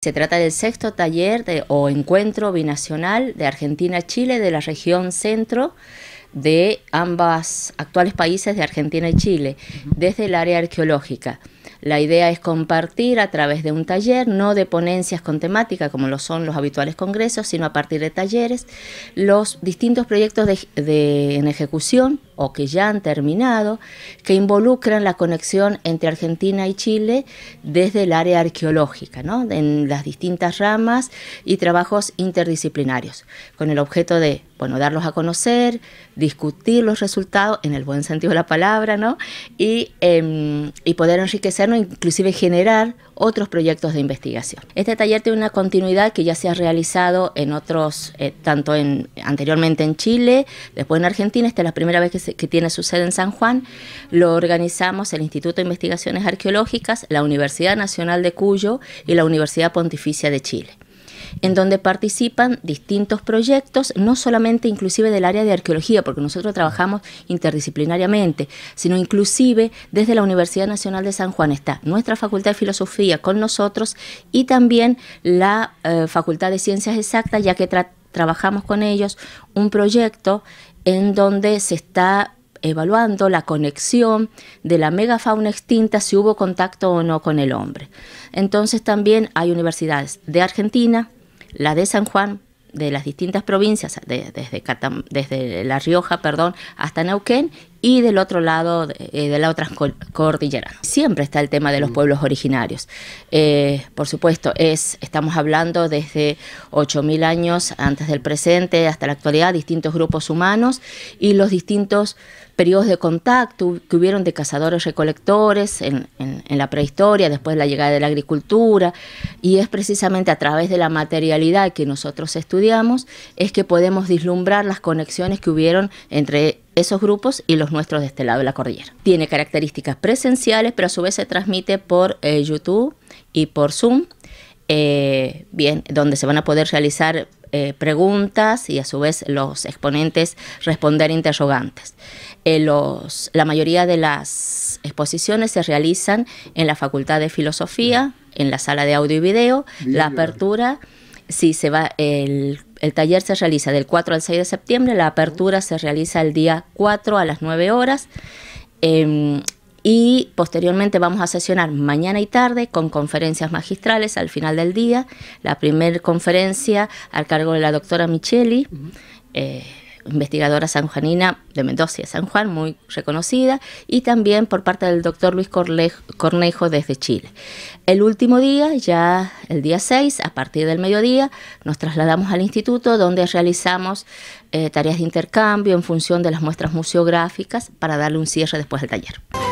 Se trata del sexto taller o encuentro binacional de Argentina-Chile de la región centro de ambas actuales países de Argentina y Chile, desde el área arqueológica. La idea es compartir a través de un taller, no de ponencias con temática como lo son los habituales congresos, sino a partir de talleres, los distintos proyectos de, en ejecución o que ya han terminado, que involucran la conexión entre Argentina y Chile desde el área arqueológica, ¿no? en las distintas ramas y trabajos interdisciplinarios, con el objeto de bueno, darlos a conocer, discutir los resultados en el buen sentido de la palabra, ¿no? Em, y, poder enriquecernos, inclusive generar otros proyectos de investigación. Este taller tiene una continuidad que ya se ha realizado en otros, eh, tanto anteriormente en Chile, después en Argentina, esta es la primera vez que tiene su sede en San Juan, lo organizamos el Instituto de Investigaciones Arqueológicas, la Universidad Nacional de Cuyo y la Universidad Pontificia de Chile en donde participan distintos proyectos, no solamente inclusive del área de arqueología, porque nosotros trabajamos interdisciplinariamente, sino inclusive desde la Universidad Nacional de San Juan está nuestra Facultad de Filosofía con nosotros y también la eh, Facultad de Ciencias Exactas, ya que trabajamos con ellos un proyecto en donde se está evaluando la conexión de la megafauna extinta, si hubo contacto o no con el hombre. Entonces también hay universidades de Argentina, la de San Juan, de las distintas provincias, desde, desde La Rioja perdón, hasta Neuquén, y del otro lado de, eh, la otra cordillera. Siempre está el tema de los mm. pueblos originarios. Eh, por supuesto, es, estamos hablando desde 8.000 años antes del presente hasta la actualidad, distintos grupos humanos y los distintos periodos de contacto que hubieron de cazadores-recolectores en, la prehistoria, después de la llegada de la agricultura, y es precisamente a través de la materialidad que nosotros estudiamos, es que podemos vislumbrar las conexiones que hubieron entre esos grupos y los nuestros de este lado de la cordillera. Tiene características presenciales, pero a su vez se transmite por eh, YouTube y por Zoom, eh, bien, donde se van a poder realizar eh, preguntas y a su vez los exponentes responder interrogantes. los, la mayoría de las exposiciones se realizan en la Facultad de Filosofía, en la sala de audio y video, la apertura. Sí, se va, el, taller se realiza del 4 al 6 de septiembre, la apertura se realiza el día 4 a las 9 horas. Em, y posteriormente vamos a sesionar mañana y tarde con conferencias magistrales al final del día. La primera conferencia al cargo de la doctora Micheli investigadora sanjuanina de Mendoza y San Juan, muy reconocida, y también por parte del doctor Luis Cornejo desde Chile. El último día, ya el día 6, a partir del mediodía, nos trasladamos al instituto donde realizamos eh, tareas de intercambio en función de las muestras museográficas para darle un cierre después del taller.